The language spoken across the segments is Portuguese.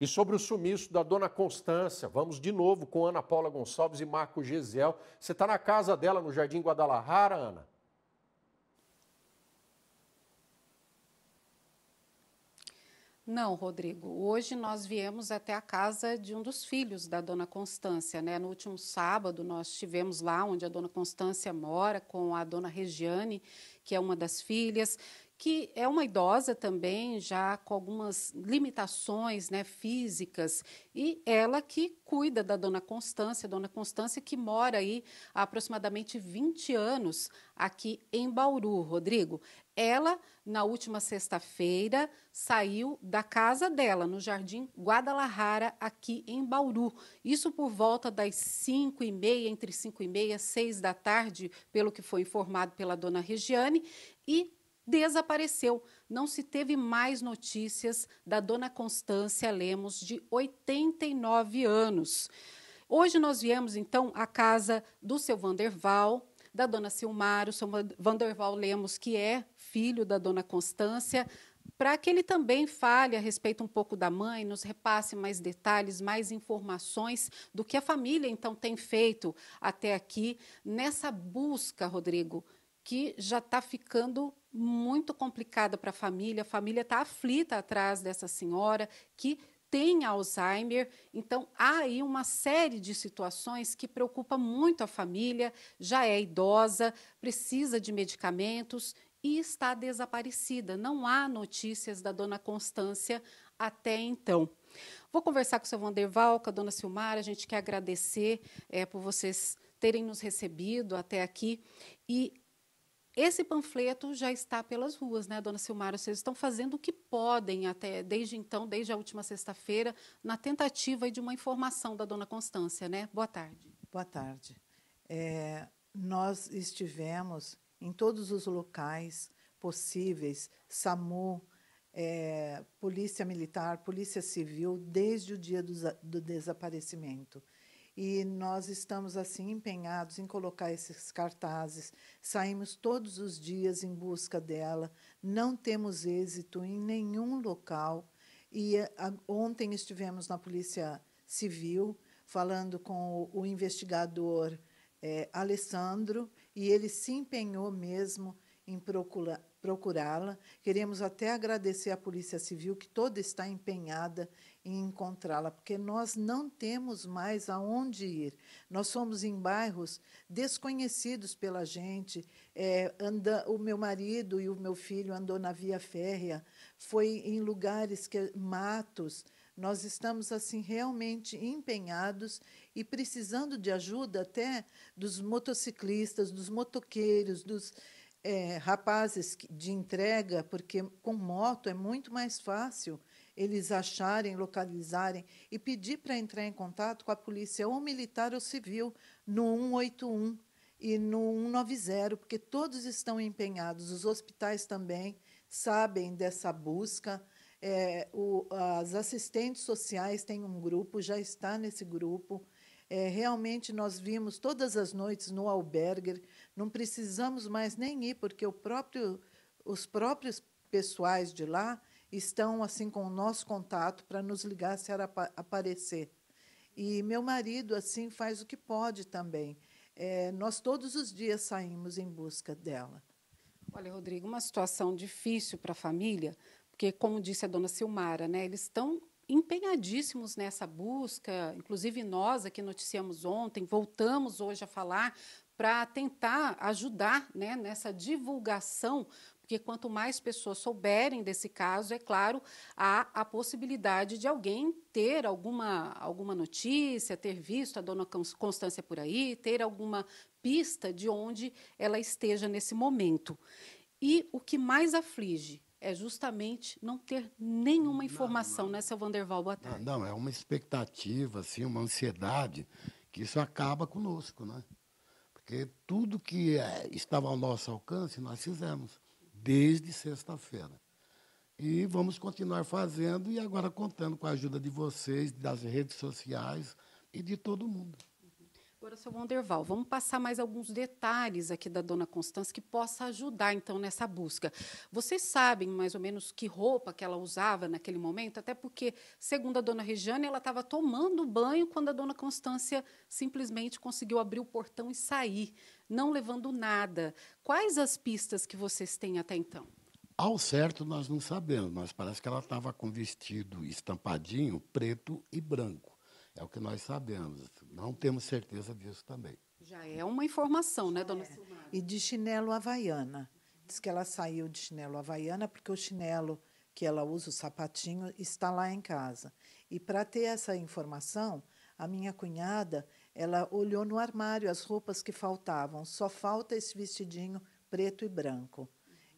E sobre o sumiço da dona Constância, vamos de novo com Ana Paula Gonçalves e Marco Gesiel. Você está na casa dela, no Jardim Guadalajara, Ana? Não, Rodrigo. Hoje nós viemos até a casa de um dos filhos da dona Constância, né? No último sábado nós estivemos lá onde a dona Constância mora com a dona Regiane, que é uma das filhas, que é uma idosa também, já com algumas limitações né, físicas, e ela que cuida da dona Constância, dona Constância que mora aí há aproximadamente 20 anos aqui em Bauru, Rodrigo. Ela, na última sexta-feira, saiu da casa dela, no Jardim Guadalajara, aqui em Bauru. Isso por volta das 5 e meia, entre 5 e meia, 6 da tarde, pelo que foi informado pela dona Regiane, e desapareceu. Não se teve mais notícias da dona Constância Lemos, de 89 anos. Hoje nós viemos, então, à casa do seu Vanderval, da dona Silmar, o seu Vanderval Lemos, que é filho da dona Constância, para que ele também fale a respeito um pouco da mãe, nos repasse mais detalhes, mais informações do que a família então tem feito até aqui nessa busca, Rodrigo, que já está ficando muito complicada para a família. A família está aflita atrás dessa senhora que tem Alzheimer. Então, há aí uma série de situações que preocupa muito a família. Já é idosa, precisa de medicamentos e está desaparecida. Não há notícias da dona Constância até então. Vou conversar com o seu Vanderval, com a dona Silmar. A gente quer agradecer é, por vocês terem nos recebido até aqui. E esse panfleto já está pelas ruas, né, dona Silmara? Vocês estão fazendo o que podem até desde então, desde a última sexta-feira, na tentativa de uma informação da dona Constância, né? Boa tarde. Boa tarde. É, nós estivemos em todos os locais possíveis, SAMU, é, Polícia Militar, Polícia Civil, desde o dia do, do desaparecimento. E nós estamos assim empenhados em colocar esses cartazes. Saímos todos os dias em busca dela. Não temos êxito em nenhum local. E a, ah, ontem estivemos na Polícia Civil falando com o, o investigador é, Alessandro e ele se empenhou mesmo em procurar procurá-la. Queremos até agradecer à Polícia Civil, que toda está empenhada em encontrá-la, porque nós não temos mais aonde ir. Nós somos em bairros desconhecidos pela gente. É, anda, o meu marido e o meu filho andou na via férrea, foi em lugares que matos. Nós estamos assim realmente empenhados e precisando de ajuda até dos motociclistas, dos motoqueiros, dos é, rapazes de entrega, porque com moto é muito mais fácil eles acharem, localizarem e pedir para entrar em contato com a polícia ou militar ou civil no 181 e no 190, porque todos estão empenhados, os hospitais também sabem dessa busca. É, o, as assistentes sociais têm um grupo, já está nesse grupo. É, realmente, nós vimos todas as noites no albergue, não precisamos mais nem ir, porque próprio, os próprios pessoais de lá estão assim com o nosso contato para nos ligar se apa aparecer. E meu marido assim faz o que pode também. É, nós todos os dias saímos em busca dela. Olha, Rodrigo, uma situação difícil para a família, porque como disse a dona Silmara, né, eles estão empenhadíssimos nessa busca, inclusive nós aqui noticiamos ontem, voltamos hoje a falar para tentar ajudar né, nessa divulgação, porque quanto mais pessoas souberem desse caso, é claro, há a possibilidade de alguém ter alguma, alguma notícia, ter visto a dona Constância por aí, ter alguma pista de onde ela esteja nesse momento. E o que mais aflige é justamente não ter nenhuma informação, não, não. né, seu Vanderval? Boa tarde. Não, não, é uma expectativa, assim, uma ansiedade, que isso acaba conosco, né? porque tudo que eh, estava ao nosso alcance nós fizemos, desde sexta-feira. E vamos continuar fazendo e agora contando com a ajuda de vocês, das redes sociais e de todo mundo. Agora, seu Wanderval. Vamos passar mais alguns detalhes aqui da dona Constância que possa ajudar, então, nessa busca. Vocês sabem mais ou menos que roupa que ela usava naquele momento? Até porque, segundo a dona Regiane, ela estava tomando banho quando a dona Constância simplesmente conseguiu abrir o portão e sair, não levando nada. Quais as pistas que vocês têm até então? Ao certo, nós não sabemos, mas parece que ela estava com vestido estampadinho, preto e branco. É o que nós sabemos. Não temos certeza disso também. Já é uma informação, né, dona é. E de chinelo havaiana. Diz que ela saiu de chinelo havaiana porque o chinelo que ela usa, o sapatinho, está lá em casa. E para ter essa informação, a minha cunhada, ela olhou no armário as roupas que faltavam. Só falta esse vestidinho preto e branco.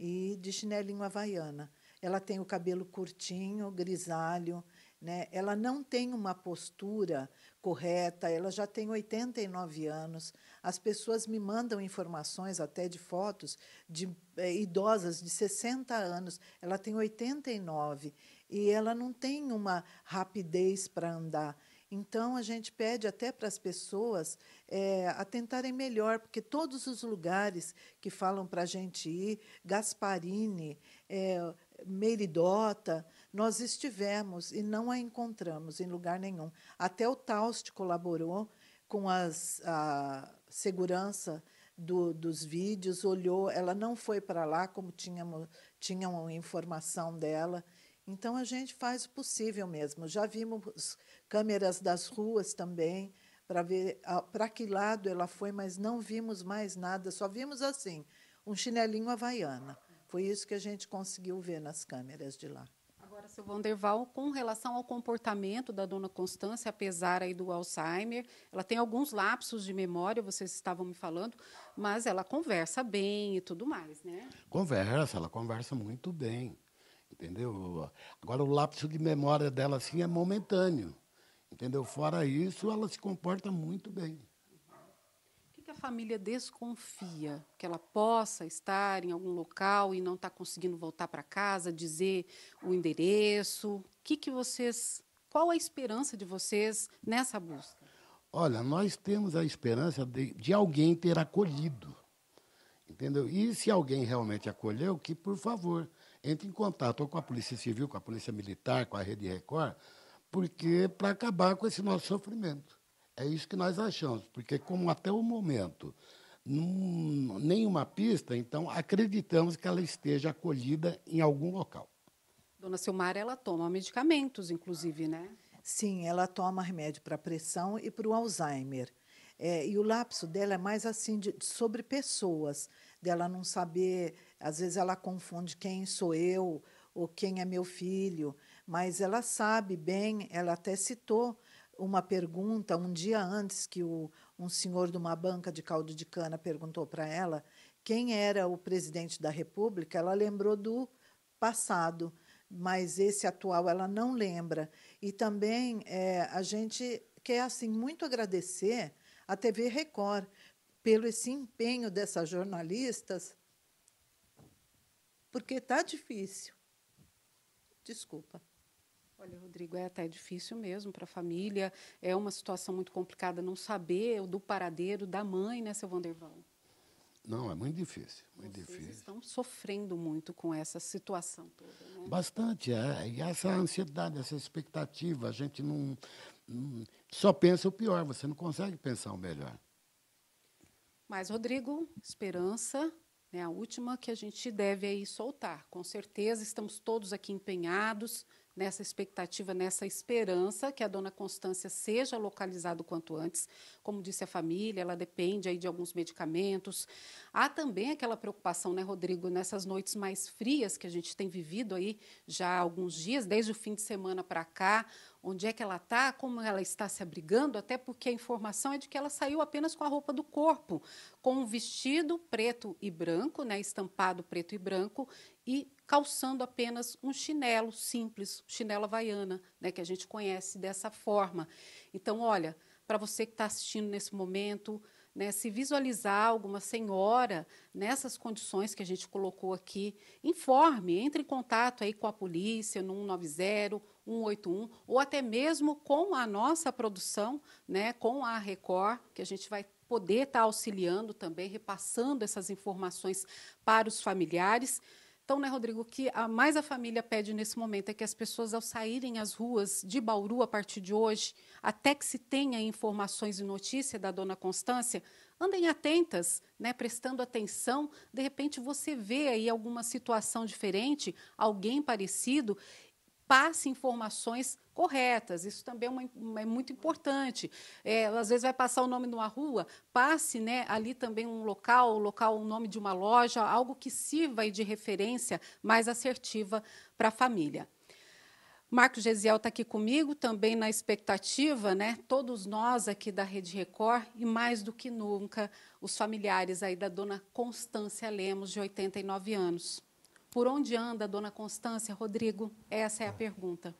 E de chinelinho havaiana. Ela tem o cabelo curtinho, grisalho, né? Ela não tem uma postura correta, ela já tem 89 anos. As pessoas me mandam informações, até de fotos, de eh, idosas de 60 anos. Ela tem 89 e ela não tem uma rapidez para andar. Então, a gente pede até para as pessoas é, atentarem melhor, porque todos os lugares que falam para a gente ir, Gasparini, é, eh, Meridota, nós estivemos e não a encontramos em lugar nenhum. Até o Taust colaborou com as, a segurança do, dos vídeos, olhou, ela não foi para lá como tínhamos, tinham informação dela. Então a gente faz o possível mesmo. Já vimos câmeras das ruas também para ver para que lado ela foi, mas não vimos mais nada, só vimos assim, um chinelinho havaiana. Foi isso que a gente conseguiu ver nas câmeras de lá. Agora, seu Vanderval, com relação ao comportamento da dona Constância, apesar aí do Alzheimer, ela tem alguns lapsos de memória, vocês estavam me falando, mas ela conversa bem e tudo mais, né? Conversa, ela conversa muito bem, entendeu? Agora, o lapso de memória dela, assim, é momentâneo, entendeu? Fora isso, ela se comporta muito bem família desconfia que ela possa estar em algum local e não está conseguindo voltar para casa, dizer o endereço, o que, que vocês, qual a esperança de vocês nessa busca? Olha, nós temos a esperança de, de alguém ter acolhido, entendeu? E se alguém realmente acolheu, que por favor entre em contato com a Polícia Civil, com a Polícia Militar, com a Rede Record, porque para acabar com esse nosso sofrimento. É isso que nós achamos, porque como até o momento nenhuma pista, então acreditamos que ela esteja acolhida em algum local. Dona Silmar, ela toma medicamentos, inclusive, né? Sim, ela toma remédio para pressão e para o Alzheimer. É, e o lapso dela é mais assim de, sobre pessoas, dela não saber, às vezes ela confunde quem sou eu ou quem é meu filho, mas ela sabe bem, ela até citou uma pergunta um dia antes que o, um senhor de uma banca de caldo de cana perguntou para ela quem era o presidente da República, ela lembrou do passado, mas esse atual ela não lembra. E também é, a gente quer assim muito agradecer à TV Record pelo esse empenho dessas jornalistas, porque tá difícil. Desculpa. Olha, Rodrigo, é até difícil mesmo para a família. É uma situação muito complicada não saber do paradeiro da mãe, né, seu Vanderval? Não, é muito difícil, muito Vocês difícil. estão sofrendo muito com essa situação toda, né? Bastante, é. E essa ansiedade, essa expectativa, a gente não, não só pensa o pior, você não consegue pensar o melhor. Mas, Rodrigo, esperança, é a última que a gente deve aí soltar. Com certeza, estamos todos aqui empenhados nessa expectativa, nessa esperança que a dona Constância seja localizada o quanto antes. Como disse a família, ela depende aí de alguns medicamentos. Há também aquela preocupação, né, Rodrigo, nessas noites mais frias que a gente tem vivido aí já há alguns dias, desde o fim de semana para cá, onde é que ela está, como ela está se abrigando, até porque a informação é de que ela saiu apenas com a roupa do corpo, com um vestido preto e branco, né, estampado preto e branco, e calçando apenas um chinelo simples, chinelo havaiana, né, que a gente conhece dessa forma. Então, olha, para você que está assistindo nesse momento, né, se visualizar alguma senhora nessas condições que a gente colocou aqui, informe, entre em contato aí com a polícia no 190, 181 ou até mesmo com a nossa produção, né, com a Record, que a gente vai poder estar tá auxiliando também, repassando essas informações para os familiares. Então, né, Rodrigo, o que a, mais a família pede nesse momento é que as pessoas, ao saírem às ruas de Bauru a partir de hoje, até que se tenha informações e notícia da dona Constância, andem atentas, né, prestando atenção. De repente, você vê aí alguma situação diferente, alguém parecido, passe informações corretas. Isso também é, uma, é muito importante. É, às vezes vai passar o nome de uma rua, passe né, ali também um local, local, o um nome de uma loja, algo que sirva de referência mais assertiva para a família. Marco Gesiel está aqui comigo, também na expectativa, né? Todos nós aqui da Rede Record e mais do que nunca os familiares aí da dona Constância Lemos, de 89 anos. Por onde anda a dona Constância, Rodrigo? Essa é a pergunta.